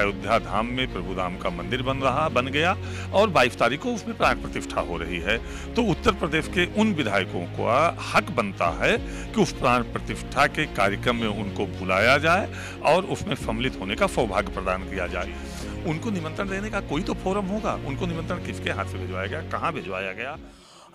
अयोध्या धाम में प्रभु राम का मंदिर बन रहा बन गया और 22 तारीख को उसमें प्राण प्रतिष्ठा हो रही है तो उत्तर प्रदेश के उन विधायकों का हक बनता है कि उस प्राण प्रतिष्ठा के कार्यक्रम में उनको बुलाया जाए और उसमें सम्मिलित होने का सौभाग्य प्रदान किया जाए उनको निमंत्रण देने का कोई तो फोरम होगा उनको निमंत्रण किसके हाथ से भिजवाया गया कहाँ भिजवाया गया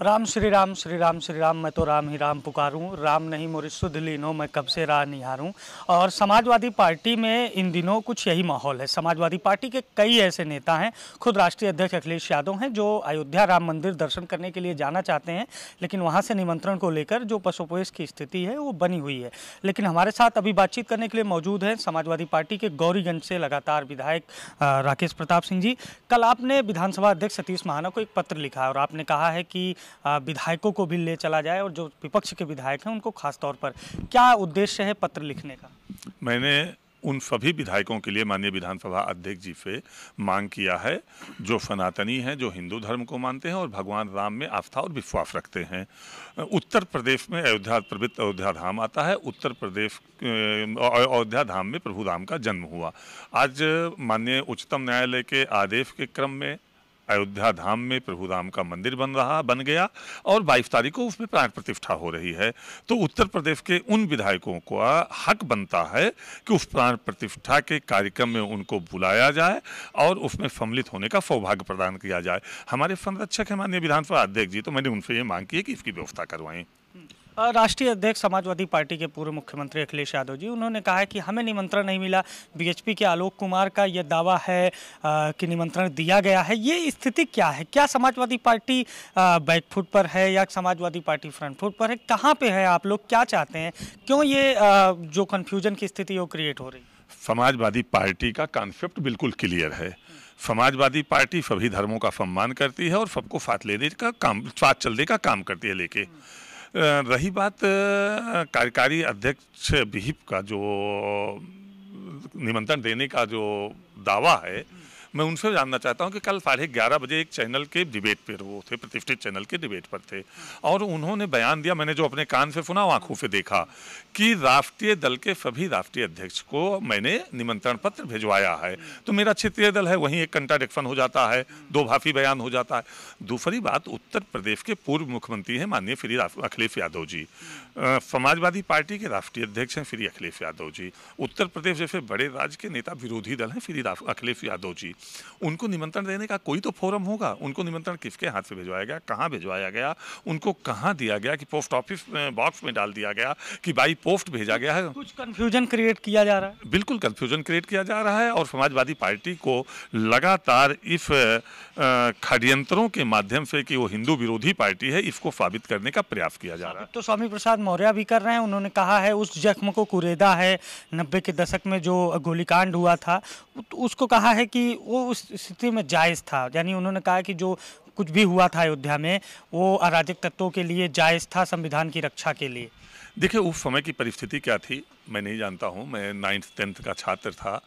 राम श्री राम श्री राम श्री राम मैं तो राम ही राम पुकारूं राम नहीं मोरी शुद्ध लीनो मैं कब से राह निहारूं और समाजवादी पार्टी में इन दिनों कुछ यही माहौल है समाजवादी पार्टी के कई ऐसे नेता हैं खुद राष्ट्रीय अध्यक्ष अखिलेश यादव हैं जो अयोध्या राम मंदिर दर्शन करने के लिए जाना चाहते हैं लेकिन वहाँ से निमंत्रण को लेकर जो पशुपोष की स्थिति है वो बनी हुई है लेकिन हमारे साथ अभी बातचीत करने के लिए मौजूद हैं समाजवादी पार्टी के गौरीगंज से लगातार विधायक राकेश प्रताप सिंह जी कल आपने विधानसभा अध्यक्ष सतीश महाना को एक पत्र लिखा और आपने कहा है कि विधायकों को भी ले चला जाए और जो विपक्ष के विधायक हैं उनको खास तौर पर क्या उद्देश्य है पत्र लिखने का मैंने उन सभी विधायकों के लिए माननीय विधानसभा अध्यक्ष जी से मांग किया है जो सनातनी हैं जो हिंदू धर्म को मानते हैं और भगवान राम में आस्था और विश्वास रखते हैं उत्तर प्रदेश में अयोध्या प्रवृत्त अयोध्या धाम आता है उत्तर प्रदेश अयोध्या धाम में प्रभु राम का जन्म हुआ आज माननीय उच्चतम न्यायालय के आदेश के क्रम में अयोध्या धाम में प्रभु राम का मंदिर बन रहा बन गया और बाईस तारीख को उसमें प्राण प्रतिष्ठा हो रही है तो उत्तर प्रदेश के उन विधायकों का हक बनता है कि उस प्राण प्रतिष्ठा के कार्यक्रम में उनको बुलाया जाए और उसमें सम्मिलित होने का सौभाग्य प्रदान किया जाए हमारे संरक्षक है माननीय विधानसभा अध्यक्ष जी तो मैंने उनसे ये मांग की है कि इसकी व्यवस्था करवाएं राष्ट्रीय अध्यक्ष समाजवादी पार्टी के पूर्व मुख्यमंत्री अखिलेश यादव जी उन्होंने कहा है कि हमें निमंत्रण नहीं मिला बीएचपी के आलोक कुमार का यह दावा है आ, कि निमंत्रण दिया गया है ये स्थिति क्या है क्या समाजवादी पार्टी बैकफुट पर है या समाजवादी पार्टी फ्रंट फुट पर है कहाँ पे है आप लोग क्या चाहते हैं क्यों ये आ, जो कन्फ्यूजन की स्थिति वो क्रिएट हो रही समाजवादी पार्टी का कॉन्सेप्ट बिल्कुल क्लियर है समाजवादी पार्टी सभी धर्मों का सम्मान करती है और सबको साथ लेने का काम साथ चलने का काम करती है लेके रही बात कार्यकारी अध्यक्ष बिहिप का जो निमंत्रण देने का जो दावा है मैं उनसे जानना चाहता हूँ कि कल साढ़े ग्यारह बजे एक चैनल के डिबेट पर वो थे प्रतिष्ठित चैनल के डिबेट पर थे और उन्होंने बयान दिया मैंने जो अपने कान से सुना आंखों से देखा कि राष्ट्रीय दल के सभी राष्ट्रीय अध्यक्ष को मैंने निमंत्रण पत्र भिजवाया है तो मेरा क्षेत्रीय दल है वहीं एक कंट्राडिक्शन हो जाता है दो भाफी बयान हो जाता है दूसरी बात उत्तर प्रदेश के पूर्व मुख्यमंत्री हैं माननीय श्री अखिलेश यादव जी समाजवादी पार्टी के राष्ट्रीय अध्यक्ष हैं श्री अखिलेश यादव जी उत्तर प्रदेश जैसे बड़े राज्य के नेता विरोधी दल हैं श्री अखिलेश यादव जी उनको निमंत्रण देने का कोई तो फोरम होगा उनको निमंत्रण किसके हाथ से भिजवाया गया कहाँ भिजवाया गया उनको कहाँ दिया गया कि पोस्ट ऑफिस में बॉक्स में डाल दिया गया कि बाई पोस्ट भेजा गया है कुछ कन्फ्यूजन क्रिएट किया जा रहा है बिल्कुल कन्फ्यूजन क्रिएट किया जा रहा है और समाजवादी पार्टी को लगातार इस षड्यंत्रों के माध्यम से कि वो हिंदू विरोधी पार्टी है इसको साबित करने का प्रयास किया जा रहा है तो स्वामी प्रसाद मौर्य भी कर रहे हैं उन्होंने कहा है उस जख्म को कुरेदा है नब्बे के दशक में जो गोलीकांड हुआ था उसको कहा है कि वो उस स्थिति में जायज़ था यानी उन्होंने कहा कि जो कुछ भी हुआ था अयोध्या में वो अराजक तत्वों के लिए जायज़ था संविधान की रक्षा के लिए देखिए उस समय की परिस्थिति क्या थी मैं नहीं जानता हूँ मैं नाइन्थ टेंथ का छात्र था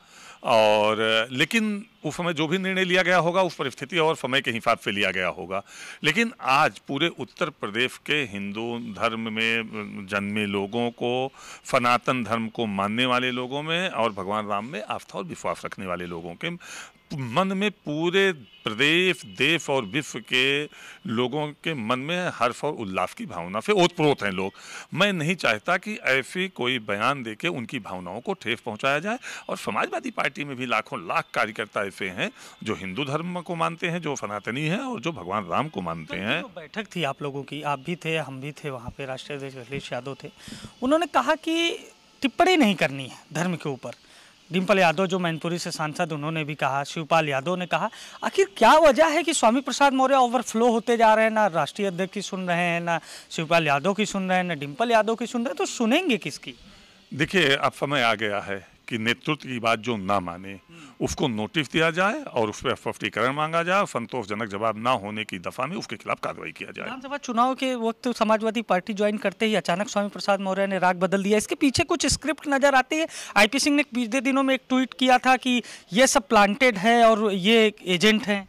और लेकिन उस समय जो भी निर्णय लिया गया होगा उस परिस्थिति और समय के हिसाब से लिया गया होगा लेकिन आज पूरे उत्तर प्रदेश के हिंदू धर्म में जन्मे लोगों को सनातन धर्म को मानने वाले लोगों में और भगवान राम में आस्था और विश्वास रखने वाले लोगों के मन में पूरे प्रदेश देश और विश्व के लोगों के मन में हर्ष और उल्लास की भावना से ओतप्रोत हैं लोग मैं नहीं चाहता कि ऐसी कोई बयान दे के उनकी भावनाओं को ठेस पहुंचाया जाए और समाजवादी पार्टी में भी लाखों लाख कार्यकर्ता ऐसे हैं जो हिंदू धर्म को मानते हैं जो सनातनी हैं और जो भगवान राम को मानते हैं तो बैठक थी आप लोगों की आप भी थे हम भी थे वहाँ पर राष्ट्रीय अध्यक्ष अखिलेश यादव थे उन्होंने कहा कि टिप्पणी नहीं करनी है धर्म के ऊपर डिम्पल यादव जो मैनपुरी से सांसद उन्होंने भी कहा शिवपाल यादव ने कहा आखिर क्या वजह है कि स्वामी प्रसाद मौर्य ओवरफ्लो होते जा रहे हैं ना राष्ट्रीय अध्यक्ष की सुन रहे हैं ना शिवपाल यादव की सुन रहे हैं ना डिम्पल यादव की सुन रहे हैं तो सुनेंगे किसकी देखिए अब समय आ गया है कि नेतृत्व की बात जो ना माने उसको नोटिस दिया जाए और उस पर स्पष्टीकरण मांगा जाए और संतोषजनक जवाब ना होने की दफा में उसके खिलाफ कार्रवाई किया जाए विधानसभा चुनाव के वक्त समाजवादी पार्टी ज्वाइन करते ही अचानक स्वामी प्रसाद मौर्य ने राग बदल दिया इसके पीछे कुछ स्क्रिप्ट नजर आती है आई सिंह ने पिछले दिनों में एक ट्वीट किया था कि ये सब प्लांटेड है और ये एजेंट है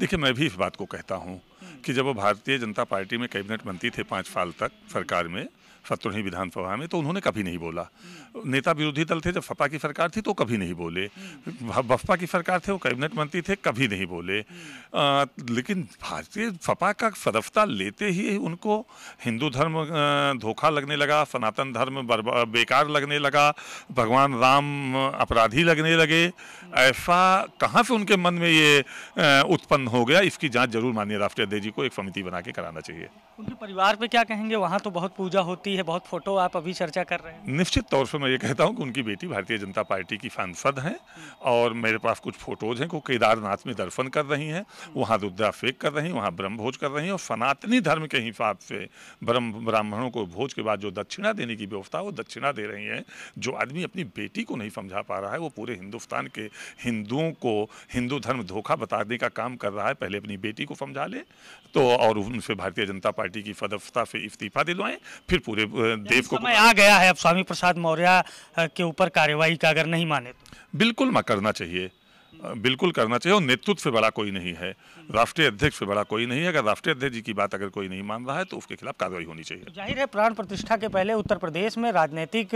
देखिए मैं भी इस बात को कहता हूँ कि जब वो भारतीय जनता पार्टी में कैबिनेट मंत्री थे पाँच साल तक सरकार में सत्रहवीं विधानसभा में तो उन्होंने कभी नहीं बोला नेता विरोधी दल थे जब सपा की सरकार थी तो कभी नहीं बोले बसपा की सरकार थे वो कैबिनेट मंत्री थे कभी नहीं बोले आ, लेकिन भारतीय सपा का सदस्यता लेते ही उनको हिंदू धर्म धोखा लगने लगा सनातन धर्म बेकार लगने लगा भगवान राम अपराधी लगने लगे ऐसा कहाँ से उनके मन में ये उत्पन्न हो गया इसकी जाँच जरूर माननीय राष्ट्रीय अध्यक्ष जी को एक समिति बना के कराना चाहिए उनके परिवार पर क्या कहेंगे वहाँ तो बहुत पूजा होती बेटी है बहुत फोटो आप अभी चर्चा कर रहे हैं निश्चित तौर से मैं ये कहता हूँ कि उनकी बेटी भारतीय जनता पार्टी की सांसद हैं और मेरे पास कुछ फोटोज हैं को केदारनाथ में दर्शन कर रही हैं वहाँ रुद्राफेक कर रही हैं वहाँ ब्रह्म भोज कर रही हैं और सनातनी धर्म के हिसाब से ब्रह्म ब्राह्मणों को भोज के बाद जो दक्षिणा देने की व्यवस्था वो दक्षिणा दे रही हैं जो आदमी अपनी बेटी को नहीं समझा पा रहा है वो पूरे हिंदुस्तान के हिंदुओं को हिंदू धर्म धोखा बताने का काम कर रहा है पहले अपनी बेटी को समझा ले तो और उनसे भारतीय जनता पार्टी की सदस्यता से इस्तीफा दिलवाएं फिर पूरे देव को समय आ गया है अब स्वामी प्रसाद मौर्य के ऊपर कार्यवाही का अगर नहीं माने तो बिल्कुल करना चाहिए बिल्कुल करना चाहिए और नेतृत्व से बड़ा कोई नहीं है राष्ट्रीय अध्यक्ष से बड़ा कोई नहीं है अगर राष्ट्रीय अध्यक्ष जी की बात अगर कोई नहीं मान रहा है तो उसके खिलाफ कार्रवाई होनी चाहिए जाहिर है प्राण प्रतिष्ठा के पहले उत्तर प्रदेश में राजनीतिक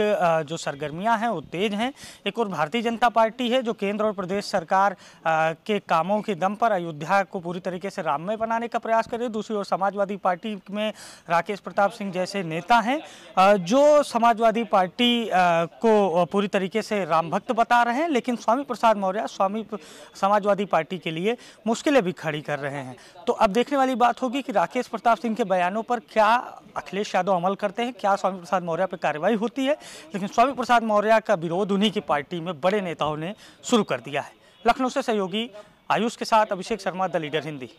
जो सरगर्मियां हैं वो तेज हैं एक और भारतीय जनता पार्टी है जो केंद्र और प्रदेश सरकार के कामों के दम पर अयोध्या को पूरी तरीके से राममय बनाने का प्रयास कर रही है दूसरी ओर समाजवादी पार्टी में राकेश प्रताप सिंह जैसे नेता हैं जो समाजवादी पार्टी को पूरी तरीके से रामभक्त बता रहे हैं लेकिन स्वामी प्रसाद मौर्य स्वामी पार्टी समाजवादी पार्टी के लिए मुश्किलें भी खड़ी कर रहे हैं तो अब देखने वाली बात होगी कि राकेश प्रताप सिंह के बयानों पर क्या अखिलेश यादव अमल करते हैं क्या स्वामी प्रसाद मौर्य पर कार्रवाई होती है लेकिन स्वामी प्रसाद मौर्य का विरोध उन्हीं की पार्टी में बड़े नेताओं ने शुरू कर दिया है लखनऊ से सहयोगी आयुष के साथ अभिषेक शर्मा द लीडर हिंदी